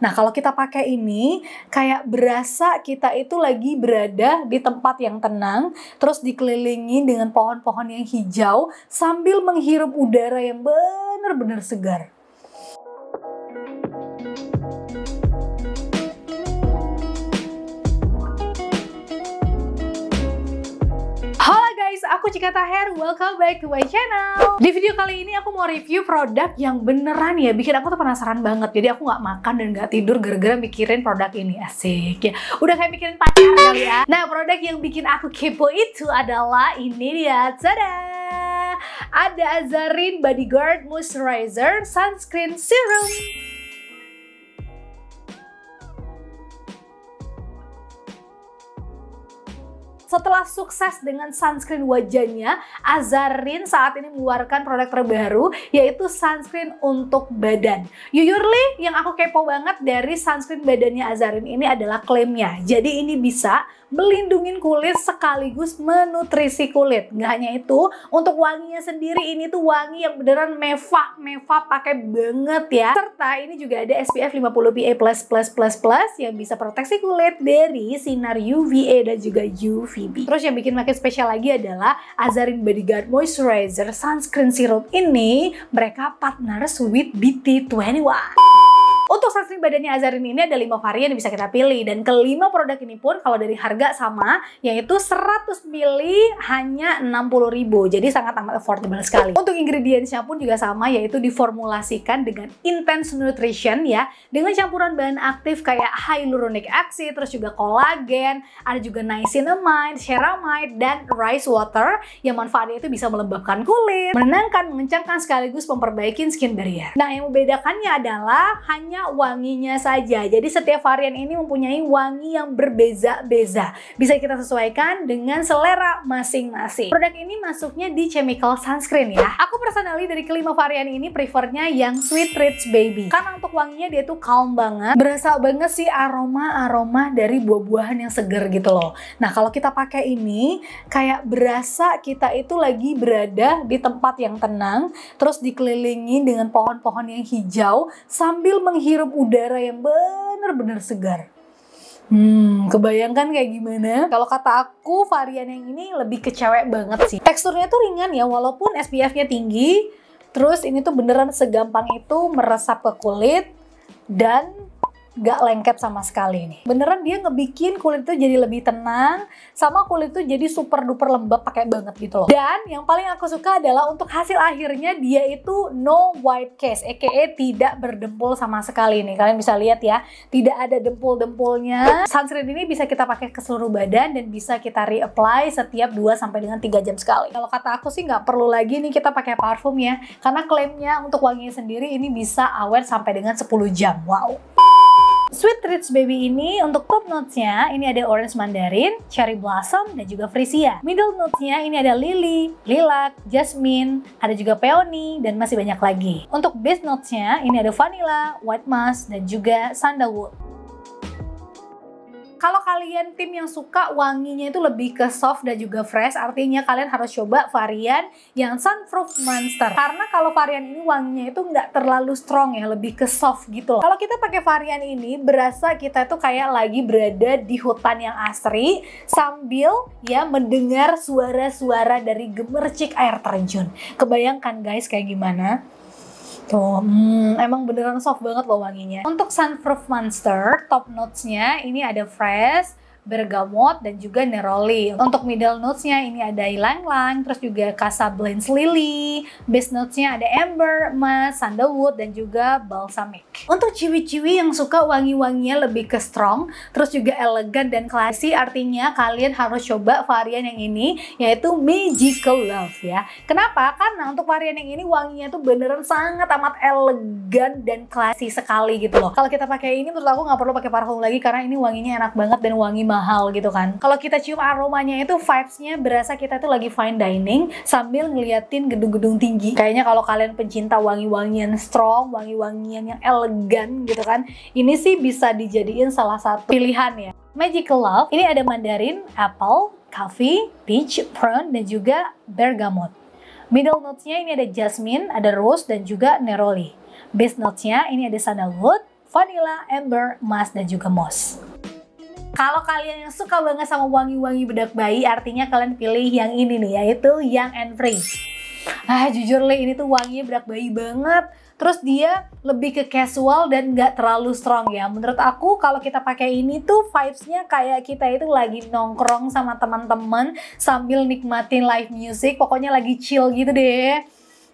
Nah, kalau kita pakai ini, kayak berasa kita itu lagi berada di tempat yang tenang, terus dikelilingi dengan pohon-pohon yang hijau, sambil menghirup udara yang benar-benar segar. aku Cika Taher, welcome back to my channel. Di video kali ini aku mau review produk yang beneran ya, bikin aku tuh penasaran banget. Jadi aku gak makan dan gak tidur gara-gara mikirin produk ini, asik ya. Udah kayak mikirin pacar kali ya. Nah, produk yang bikin aku kepo itu adalah ini dia, tada! Ada Azarin Bodyguard Moisturizer Sunscreen Serum. setelah sukses dengan sunscreen wajahnya, Azarin saat ini mengeluarkan produk terbaru yaitu sunscreen untuk badan. Yuyurli yang aku kepo banget dari sunscreen badannya Azarin ini adalah klaimnya. Jadi ini bisa melindungi kulit sekaligus menutrisi kulit. Nggak hanya itu, untuk wanginya sendiri ini tuh wangi yang beneran meva, meva pakai banget ya. Serta ini juga ada SPF 50 PA++++ yang bisa proteksi kulit dari sinar UVA e dan juga UVB. Terus yang bikin makin spesial lagi adalah Azarin Bodyguard Moisturizer Sunscreen Serum ini mereka partner with BT21. Untuk sunscreen badannya Azarin ini ada 5 varian yang bisa kita pilih dan kelima produk ini pun kalau dari harga sama yaitu 100 ml hanya 60.000. Jadi sangat amat affordable sekali. Untuk ingredientsnya pun juga sama yaitu diformulasikan dengan intense nutrition ya dengan campuran bahan aktif kayak hyaluronic acid terus juga kolagen, ada juga niacinamide, ceramide dan rice water yang manfaatnya itu bisa melembabkan kulit, menenangkan, mengencangkan sekaligus memperbaiki skin barrier. Nah, yang membedakannya adalah hanya wanginya saja. Jadi setiap varian ini mempunyai wangi yang berbeza-beza. Bisa kita sesuaikan dengan selera masing-masing. Produk ini masuknya di chemical sunscreen ya. Aku personally dari kelima varian ini prefernya yang Sweet Rich Baby. Karena untuk wanginya dia tuh calm banget. Berasa banget sih aroma-aroma dari buah-buahan yang seger gitu loh. Nah kalau kita pakai ini kayak berasa kita itu lagi berada di tempat yang tenang. Terus dikelilingi dengan pohon-pohon yang hijau sambil menghidupkan menghirup udara yang benar-benar segar. Hmm, kebayangkan kayak gimana? Kalau kata aku, varian yang ini lebih ke banget sih. Teksturnya tuh ringan ya, walaupun SPF-nya tinggi. Terus ini tuh beneran segampang itu meresap ke kulit dan gak lengket sama sekali nih. Beneran dia ngebikin kulit itu jadi lebih tenang, sama kulit itu jadi super duper lembab pakai banget gitu loh. Dan yang paling aku suka adalah untuk hasil akhirnya dia itu no white case, aka tidak berdempul sama sekali nih. Kalian bisa lihat ya, tidak ada dempul-dempulnya. Sunscreen ini bisa kita pakai ke seluruh badan dan bisa kita reapply setiap 2 sampai dengan 3 jam sekali. Kalau kata aku sih nggak perlu lagi nih kita pakai parfum ya, karena klaimnya untuk wanginya sendiri ini bisa awet sampai dengan 10 jam. Wow. Sweet Treats Baby ini untuk top notes-nya ini ada orange mandarin, cherry blossom, dan juga freesia. Middle notes-nya ini ada lily, lilac, jasmine, ada juga peony, dan masih banyak lagi. Untuk base notes-nya ini ada vanilla, white musk, dan juga sandalwood. Kalau kalian tim yang suka wanginya itu lebih ke soft dan juga fresh, artinya kalian harus coba varian yang Sunproof Monster. Karena kalau varian ini wanginya itu nggak terlalu strong ya, lebih ke soft gitu loh. Kalau kita pakai varian ini, berasa kita tuh kayak lagi berada di hutan yang asri sambil ya mendengar suara-suara dari gemercik air terjun. Kebayangkan guys kayak gimana? gitu. hmm, emang beneran soft banget loh wanginya. Untuk Sunproof Monster, top notes-nya ini ada fresh, bergamot dan juga neroli. Untuk middle notes-nya ini ada ilang lang terus juga blends lily, base notes-nya ada amber, emas, sandalwood dan juga balsamic. Untuk ciwi-ciwi yang suka wangi-wanginya lebih ke strong, terus juga elegan dan classy, artinya kalian harus coba varian yang ini, yaitu Magical Love ya. Kenapa? Karena untuk varian yang ini wanginya tuh beneran sangat amat elegan dan classy sekali gitu loh. Kalau kita pakai ini menurut aku nggak perlu pakai parfum lagi karena ini wanginya enak banget dan wangi mahal gitu kan. Kalau kita cium aromanya itu vibes-nya berasa kita tuh lagi fine dining sambil ngeliatin gedung-gedung tinggi. Kayaknya kalau kalian pencinta wangi-wangian strong, wangi-wangian yang elegan, elegan gitu kan. Ini sih bisa dijadiin salah satu pilihan ya. Magical Love, ini ada mandarin, apple, coffee, peach, prune, dan juga bergamot. Middle notes-nya ini ada jasmine, ada rose, dan juga neroli. Base notes-nya ini ada sandalwood, vanilla, amber, musk, dan juga moss. Kalau kalian yang suka banget sama wangi-wangi bedak bayi, artinya kalian pilih yang ini nih, yaitu yang and Free. Ah, jujur Le, ini tuh wanginya bedak bayi banget terus dia lebih ke casual dan nggak terlalu strong ya menurut aku kalau kita pakai ini tuh vibesnya kayak kita itu lagi nongkrong sama teman-teman sambil nikmatin live music pokoknya lagi chill gitu deh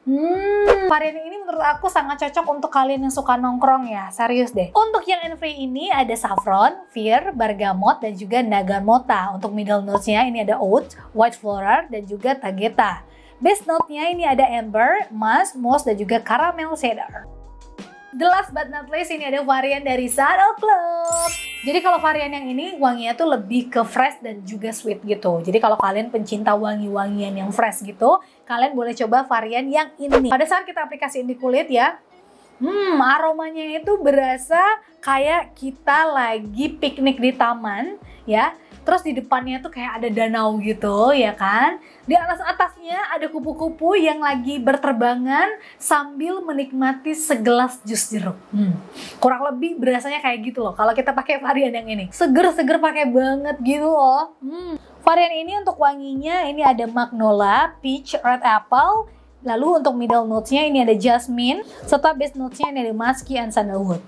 Hmm, varian ini menurut aku sangat cocok untuk kalian yang suka nongkrong ya, serius deh. Untuk yang Enfree ini ada saffron, fir, bergamot, dan juga nagamota. Untuk middle notes-nya ini ada oat, white floral, dan juga tageta. Base note-nya ini ada amber, musk, moss, dan juga caramel cedar. The last but not least ini ada varian dari Saddle Club. Jadi kalau varian yang ini wanginya tuh lebih ke fresh dan juga sweet gitu. Jadi kalau kalian pencinta wangi-wangian yang fresh gitu, kalian boleh coba varian yang ini. Pada saat kita aplikasiin di kulit ya, Hmm, aromanya itu berasa kayak kita lagi piknik di taman, ya. Terus di depannya tuh kayak ada danau gitu, ya kan? Di atas atasnya ada kupu-kupu yang lagi berterbangan sambil menikmati segelas jus jeruk. Hmm. Kurang lebih berasanya kayak gitu loh. Kalau kita pakai varian yang ini, seger-seger pakai banget gitu loh. Hmm. Varian ini untuk wanginya ini ada magnolia, peach, red apple, Lalu untuk middle notes-nya ini ada jasmine, serta base notes-nya ini ada musky and sandalwood.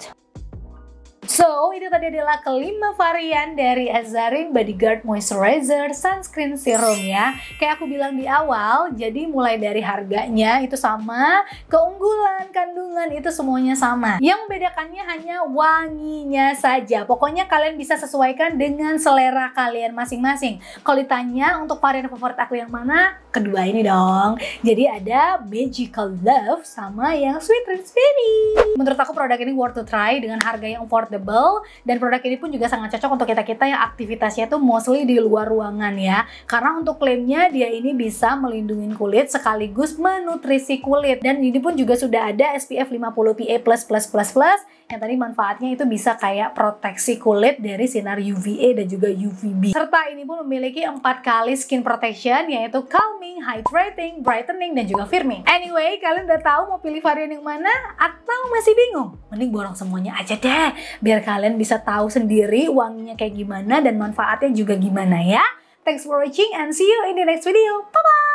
So, itu tadi adalah kelima varian dari Azarin Bodyguard Moisturizer Sunscreen Serum ya. Kayak aku bilang di awal, jadi mulai dari harganya itu sama, keunggulan, kan itu semuanya sama. Yang bedakannya hanya wanginya saja. Pokoknya kalian bisa sesuaikan dengan selera kalian masing-masing. Kalau ditanya untuk varian favorit aku yang mana, kedua ini dong. Jadi ada Magical Love sama yang Sweet Raspberry. Menurut aku produk ini worth to try dengan harga yang affordable dan produk ini pun juga sangat cocok untuk kita-kita yang aktivitasnya tuh mostly di luar ruangan ya. Karena untuk klaimnya dia ini bisa melindungi kulit sekaligus menutrisi kulit dan ini pun juga sudah ada SPF 50 PA++++ plus plus plus plus yang tadi manfaatnya itu bisa kayak proteksi kulit dari sinar UVA dan juga UVB. Serta ini pun memiliki empat kali skin protection yaitu calming, hydrating, brightening, dan juga firming. Anyway, kalian udah tahu mau pilih varian yang mana atau masih bingung? Mending borong semuanya aja deh biar kalian bisa tahu sendiri wanginya kayak gimana dan manfaatnya juga gimana ya. Thanks for watching and see you in the next video. Bye-bye!